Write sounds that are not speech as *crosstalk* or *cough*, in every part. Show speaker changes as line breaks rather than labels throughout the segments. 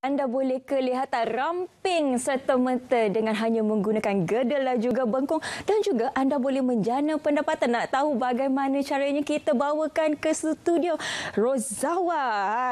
anda boleh kelihatan ramping serta merta dengan hanya menggunakan gedel dan juga bengkung dan juga anda boleh menjana pendapatan. Nak tahu bagaimana caranya kita bawakan ke studio Rozawa.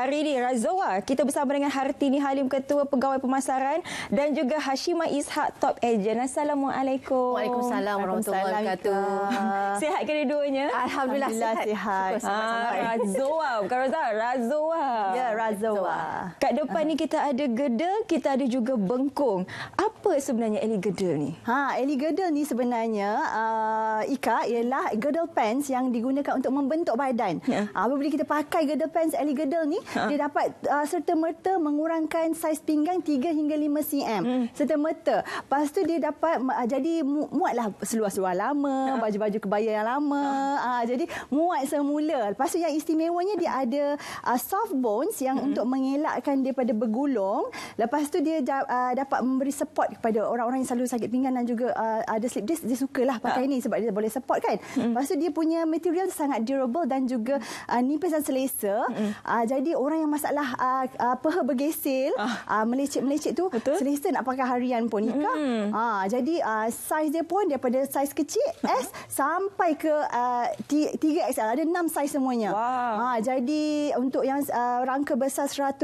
Hari ini Rozawa, kita bersama dengan Hartini Halim, Ketua Pegawai Pemasaran dan juga Hashima Ishak, Top Agent. Assalamualaikum. Waalaikumsalam. Waalaikumsalam. Sehat *laughs* ke duanya Alhamdulillah, Alhamdulillah sihat. sihat. Ah, ha, Rozawa, bukan Rozawa. Rozawa. Ya, Rozawa. Kat depan ni kita
ada gedel, kita ada juga bengkung. Apa sebenarnya Ellie Gedel ni? Ha, Ellie Gedel ni sebenarnya uh, Ika ialah gedel pants yang digunakan untuk membentuk badan. Ya. Ha, ah, bila kita pakai gedel pants Ellie Gedel ni, ha. dia dapat uh, serta-merta mengurangkan saiz pinggang 3 hingga 5 cm. Hmm. Serta-merta. Lepas dia dapat uh, jadi mu- muatlah seluar-seluar lama, ha. baju-baju kebaya yang lama. Ha. Ha, jadi muat semula. Pastu yang istimewanya dia ada uh, soft bones yang hmm. untuk mengelakkan daripada bergulung tolong. Lepas tu dia uh, dapat memberi support kepada orang-orang yang selalu sakit pinggan dan juga uh, ada slip disc. Dia sukalah ha. pakai ini sebab dia boleh support kan. Hmm. Lepas tu dia punya material sangat durable dan juga uh, nipis dan selesa. Hmm. Uh, jadi orang yang masalah uh, uh, peha bergesil, ah. uh. melecek-melecek tu Betul? selesa nak pakai harian pun. Mm. Uh, jadi uh, saiz dia pun daripada saiz kecil ha. S sampai ke uh, 3XL. Ada 6 saiz semuanya. Wow. Uh, jadi untuk yang uh, rangka besar 100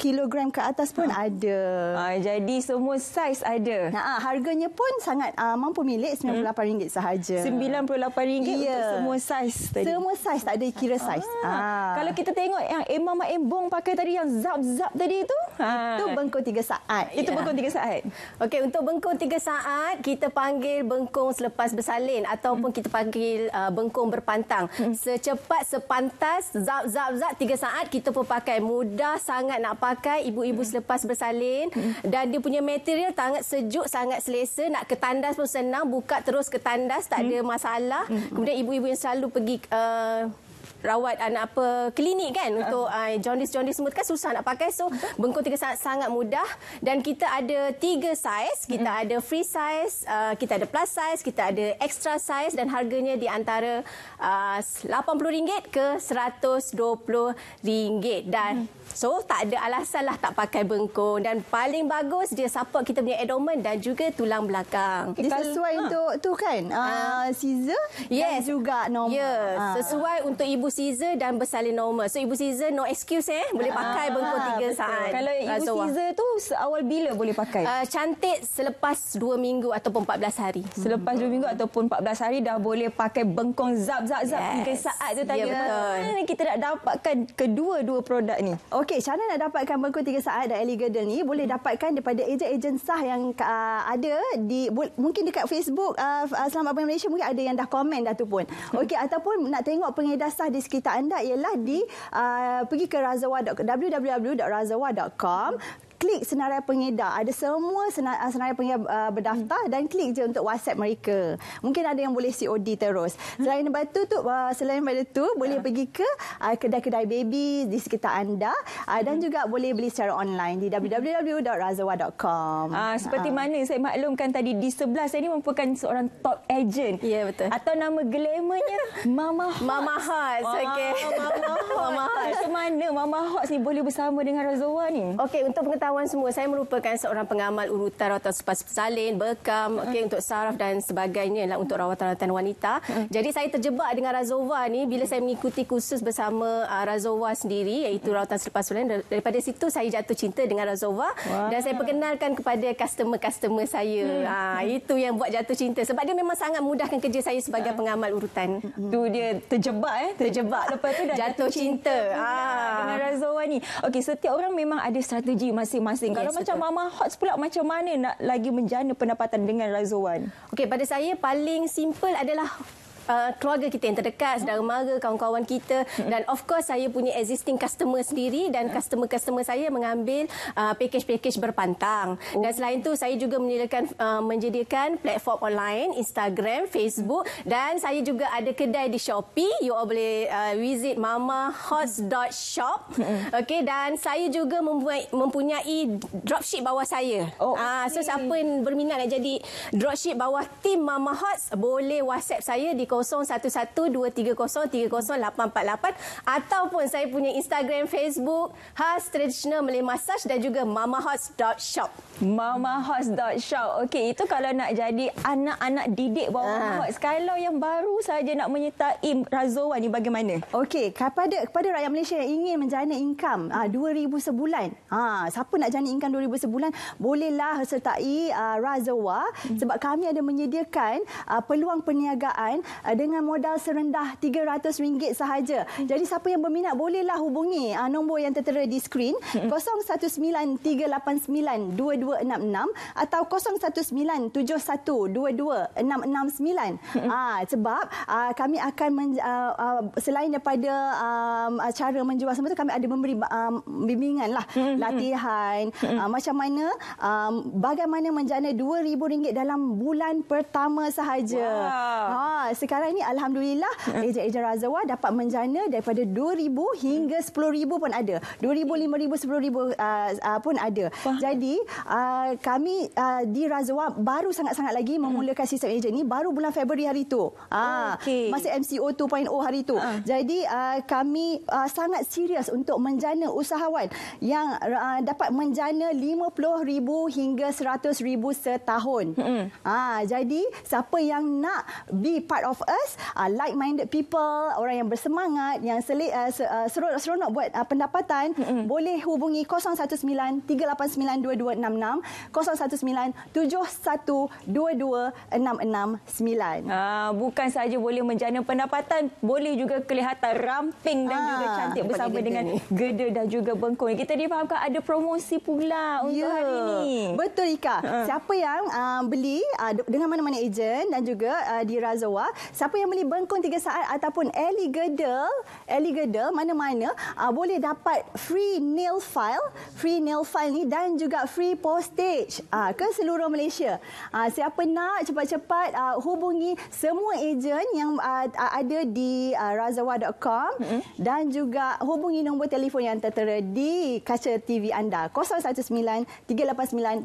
kilogram ke atas pun ha. ada. Ha, jadi semua saiz ada. Nah, ah, harganya pun sangat uh, mampu milik hmm. RM98 hmm. sahaja. RM98 ya. untuk semua saiz tadi. Semua saiz tak ada
kira saiz. Ha. Ha. Kalau kita tengok yang Emma Mak Embong pakai tadi yang zap-zap tadi itu. Ha. Itu bengkong tiga saat. Itu ya. bengkong tiga saat. Okey untuk bengkong tiga saat kita panggil
bengkong selepas bersalin ataupun hmm. kita panggil uh, bengkong berpantang. Hmm. Secepat sepantas zap-zap-zap tiga saat kita pun pakai. Mudah sangat nak pakai ibu ibu hmm. selepas bersalin hmm. dan dia punya material sangat sejuk sangat selesa nak ke tandas pun senang buka terus ke tandas tak hmm. ada masalah hmm. kemudian ibu-ibu yang selalu pergi uh, rawat anak apa klinik kan ya. untuk uh, jaundice jaundice semua kan susah nak pakai so bengkung tiga saat sangat mudah dan kita ada tiga size kita ada free size uh, kita ada plus size kita ada extra size dan harganya di antara ah, uh, RM80 ke RM120 dan so tak ada alasan lah tak pakai bengkung dan paling bagus dia support kita punya abdomen dan juga tulang belakang okay, sesuai ha. untuk tu kan uh, scissor yes. dan juga normal yeah. ha. sesuai untuk ibu ibu Caesar dan bersalin normal. So ibu Caesar no excuse eh boleh ah, pakai ah, bengkok 3 betul. saat. Kalau ibu Razawa. Caesar
tu awal bila boleh pakai? Uh, cantik selepas 2 minggu ataupun 14 hari. Hmm. Selepas 2 minggu ataupun 14 hari dah boleh pakai bengkong zap zap zap yes. 3 saat tu ya, tadi. Yeah,
kita nak dapatkan kedua-dua produk ni? Okey, cara nak dapatkan bengkong tiga saat dan Elegadel ni boleh hmm. dapatkan daripada ejen-ejen sah yang uh, ada di mungkin dekat Facebook uh, Selamat Pagi Malaysia mungkin ada yang dah komen dah tu pun. *laughs* Okey ataupun nak tengok pengedar sah di sekitar anda ialah di uh, pergi ke razawa.com www.razawa.com klik senarai pengedar. Ada semua ah, senarai pengedar ah, berdaftar dan klik je untuk WhatsApp mereka. Mungkin ada yang boleh COD terus. Selain daripada itu tu ah, selain daripada tu boleh ya. pergi ke kedai-kedai baby di sekitar anda dan mhm. juga boleh beli secara online di www.razawa.com. Ah seperti mana saya maklumkan tadi di sebelah saya ni merupakan
seorang top agent. Ya betul. Atau nama glamournya Mama Hots. Mama Hots. Okey. Mama Hots. Mama Hots. Mana Mama Hots ni boleh bersama dengan Razawa ni? Okey, untuk
pengetahuan kawan-kawan semua, saya merupakan seorang pengamal urutan rawatan selepas bersalin, bekam, mm. okay, untuk saraf dan sebagainya lah untuk rawatan-rawatan wanita. Mm. Jadi saya terjebak dengan Razova ni bila saya mengikuti kursus bersama uh, Razova sendiri iaitu mm. rawatan selepas bersalin. Daripada situ saya jatuh cinta dengan Razova wow. dan saya perkenalkan kepada customer-customer saya. Mm. Ha, itu yang buat jatuh cinta
sebab dia memang sangat mudahkan kerja saya sebagai ya. pengamal urutan. Hmm, hmm. Tu dia terjebak eh, terjebak. Lepas tu dah jatuh, jatuh cinta. cinta. Ha. dengan Razova ni. Okey, setiap orang memang ada strategi masing-masing masing-masing. Yes, Kalau betul. macam Mama Hots pula macam mana nak lagi menjana pendapatan dengan Razowan? Okey, pada saya paling simple adalah Uh, keluarga kita yang terdekat, saudara mara, kawan-kawan
kita hmm. dan of course saya punya existing customer sendiri dan hmm. customer-customer saya mengambil uh, package-package berpantang. Oh. Dan selain itu saya juga menyediakan uh, menjadikan platform online, Instagram, Facebook dan saya juga ada kedai di Shopee. You all boleh uh, visit mamahots.shop. Hmm. Okey dan saya juga mempunyai dropship bawah saya. Oh, ah oh, okay. uh, so siapa yang berminat nak jadi dropship bawah tim Mama Hots boleh WhatsApp saya di 0377 0112303088 ataupun saya punya Instagram, Facebook, Has Traditional Malay Massage dan juga
mamahots.shop. Mamahots.shop. Okey, itu kalau nak jadi anak-anak
didik bawa mamahots. Kalau yang baru saja nak menyertai Razowan ni bagaimana? Okey, kepada kepada rakyat Malaysia yang ingin menjana income RM2,000 sebulan. Ha, siapa nak jana income 2000 sebulan, bolehlah sertai uh, Sebab kami ada menyediakan peluang perniagaan Eh, dengan modal serendah RM300 sahaja. Jadi siapa yang berminat bolehlah hubungi uh, nombor yang tertera di skrin 0193892266 hmm. atau 0197122669. uh, hmm. ah, sebab ah, kami akan selain daripada cara menjual semua tu kami ada memberi bimbingan lah hmm, latihan macam mana um, bagaimana menjana RM2000 dalam bulan pertama sahaja. Wow. Ha, sekarang sekarang ini alhamdulillah hmm. ejen-ejen Razawa dapat menjana daripada 2000 hingga 10000 pun ada. 2000, 5000, 10000 uh, uh, pun ada. Faham. Jadi uh, kami uh, di Razawa baru sangat-sangat lagi hmm. memulakan sistem ejen ini baru bulan Februari hari itu. Ah, okay. masa MCO 2.0 hari itu. Uh. Ah. Jadi uh, kami uh, sangat serius untuk menjana usahawan yang uh, dapat menjana 50000 hingga 100000 setahun. Mm-hmm. Ah, jadi siapa yang nak be part of us uh, like minded people orang yang bersemangat yang seli, uh, uh ser, seronok buat uh, pendapatan mm-hmm. boleh hubungi 019-389-2266 019-71-22669 ah, bukan saja boleh menjana pendapatan boleh juga kelihatan ramping dan ah, juga cantik bersama dengan ni. *laughs* geda dan juga bengkung kita difahamkan ada promosi pula untuk yeah. hari ini betul Ika uh. siapa yang uh, beli uh, dengan mana-mana ejen dan juga uh, di Razawa Siapa yang beli bengkong tiga saat ataupun Eligadel, Eligadel mana-mana uh, boleh dapat free nail file, free nail file ni dan juga free postage uh, ke seluruh Malaysia. Uh, siapa nak cepat-cepat uh, hubungi semua ejen yang uh, ada di uh, razawa.com mm-hmm. dan juga hubungi nombor telefon yang tertera di kaca TV anda 019 389 2266 019 71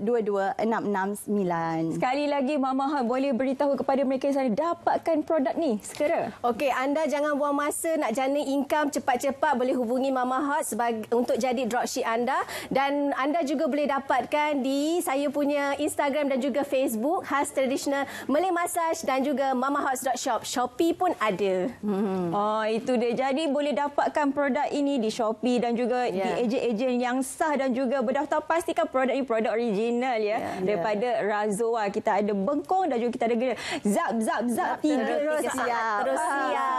2269. Sekali lagi lagi Mama Hot boleh beritahu kepada mereka yang sana dapatkan produk ni
segera? Okey, anda jangan buang masa nak jana income cepat-cepat boleh hubungi Mama Hot
sebagai, untuk jadi dropship anda. Dan anda juga boleh dapatkan di saya punya Instagram dan juga Facebook, khas tradisional Malay Massage dan juga Mama Hot Drop Shop. Shopee
pun ada. Hmm. Oh, itu dia. Jadi boleh dapatkan produk ini di Shopee dan juga yeah. di ya. ejen-ejen yang sah dan juga berdaftar. Pastikan produk ini produk original ya. Yeah. Ya. Daripada yeah. Razoa lah. kita ada ada bengkong dan juga kita ada gerak zap zap zap, zap terus siap terus siap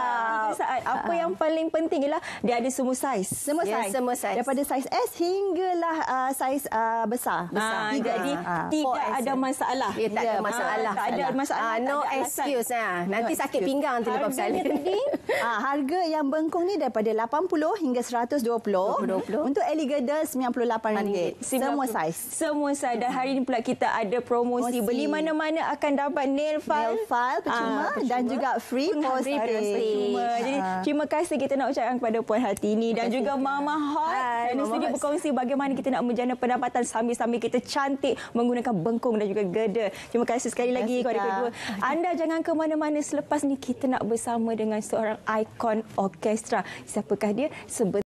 saat apa uh. yang paling penting ialah dia ada semua saiz. Semua yeah, saiz. Semua
saiz. Daripada saiz S hinggalah uh, saiz uh, besar. Besar. Ah, tidak jadi ah, tidak ada masalah. Ya, tak ada ya. masalah. Ah, tak ada masalah. Ah, no ada excuse ah. Nanti no sakit excuse. pinggang tu lepas sekali. Harga *laughs* ah, harga yang bengkok ni daripada 80 hingga 120. 120. Untuk Ellie RM98. Semua saiz.
Semua saiz. Dan hari ni pula kita ada promosi. Mosi. Beli mana-mana akan dapat nail file. Nail file percuma, ah, percuma. dan juga free post hari. Percuma. Jadi ha, ha. terima kasih kita nak ucapkan kepada Puan Hatini dan juga Mama Hot dan yang sudi berkongsi bagaimana kita nak menjana pendapatan sambil-sambil kita cantik menggunakan bengkung dan juga geda. Terima kasih sekali lagi kepada kedua. *laughs* Anda jangan ke mana-mana selepas ni kita nak bersama dengan seorang ikon orkestra. Siapakah dia? Sebetulnya.